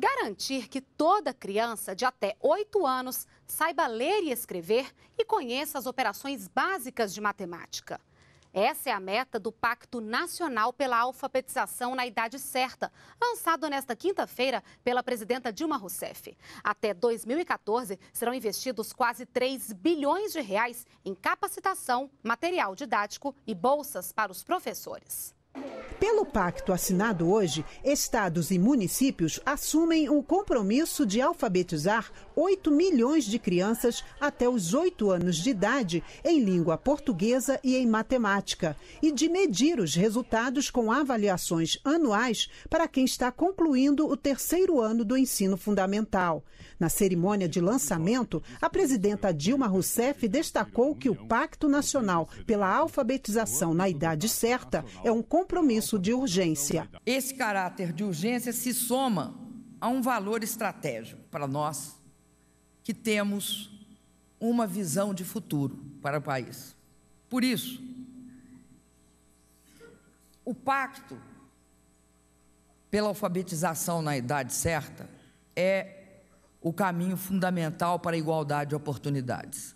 garantir que toda criança de até 8 anos saiba ler e escrever e conheça as operações básicas de matemática. Essa é a meta do Pacto Nacional pela Alfabetização na Idade Certa, lançado nesta quinta-feira pela presidenta Dilma Rousseff. Até 2014, serão investidos quase 3 bilhões de reais em capacitação, material didático e bolsas para os professores. Pelo pacto assinado hoje, estados e municípios assumem o compromisso de alfabetizar 8 milhões de crianças até os 8 anos de idade em língua portuguesa e em matemática, e de medir os resultados com avaliações anuais para quem está concluindo o terceiro ano do ensino fundamental. Na cerimônia de lançamento, a presidenta Dilma Rousseff destacou que o Pacto Nacional pela Alfabetização na Idade Certa é um compromisso de urgência. Esse caráter de urgência se soma a um valor estratégico para nós que temos uma visão de futuro para o país. Por isso, o pacto pela alfabetização na idade certa é o caminho fundamental para a igualdade de oportunidades.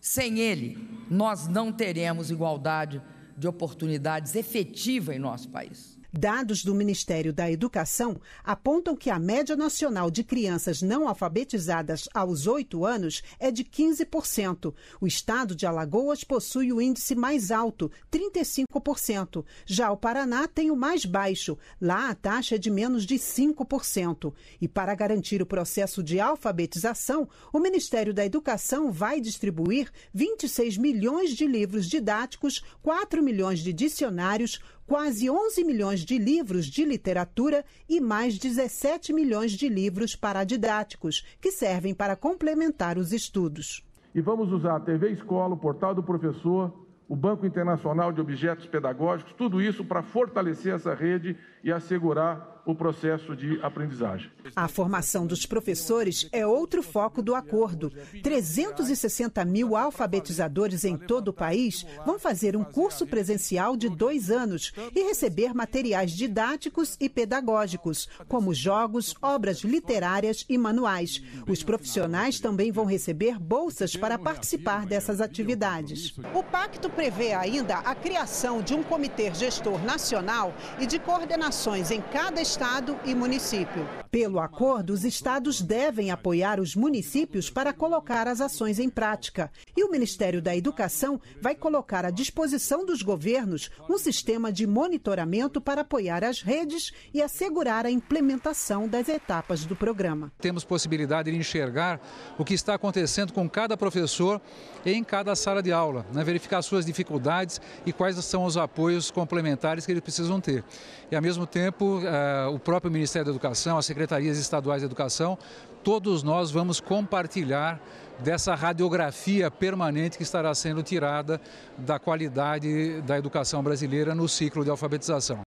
Sem ele, nós não teremos igualdade de de oportunidades efetiva em nosso país. Dados do Ministério da Educação apontam que a média nacional de crianças não alfabetizadas aos 8 anos é de 15%. O estado de Alagoas possui o índice mais alto, 35%. Já o Paraná tem o mais baixo. Lá a taxa é de menos de 5%. E para garantir o processo de alfabetização, o Ministério da Educação vai distribuir 26 milhões de livros didáticos, 4 milhões de dicionários, quase 11 milhões de livros de literatura e mais 17 milhões de livros paradidáticos, que servem para complementar os estudos. E vamos usar a TV Escola, o Portal do Professor, o Banco Internacional de Objetos Pedagógicos, tudo isso para fortalecer essa rede e assegurar o processo de aprendizagem. A formação dos professores é outro foco do acordo. 360 mil alfabetizadores em todo o país vão fazer um curso presencial de dois anos e receber materiais didáticos e pedagógicos, como jogos, obras literárias e manuais. Os profissionais também vão receber bolsas para participar dessas atividades. O pacto prevê ainda a criação de um comitê gestor nacional e de coordenações em cada estado Estado e município. Pelo acordo, os estados devem apoiar os municípios para colocar as ações em prática. E o Ministério da Educação vai colocar à disposição dos governos um sistema de monitoramento para apoiar as redes e assegurar a implementação das etapas do programa. Temos possibilidade de enxergar o que está acontecendo com cada professor em cada sala de aula, né? verificar suas dificuldades e quais são os apoios complementares que eles precisam ter. E, ao mesmo tempo, eh, o próprio Ministério da Educação, a Secretaria secretarias estaduais de educação, todos nós vamos compartilhar dessa radiografia permanente que estará sendo tirada da qualidade da educação brasileira no ciclo de alfabetização.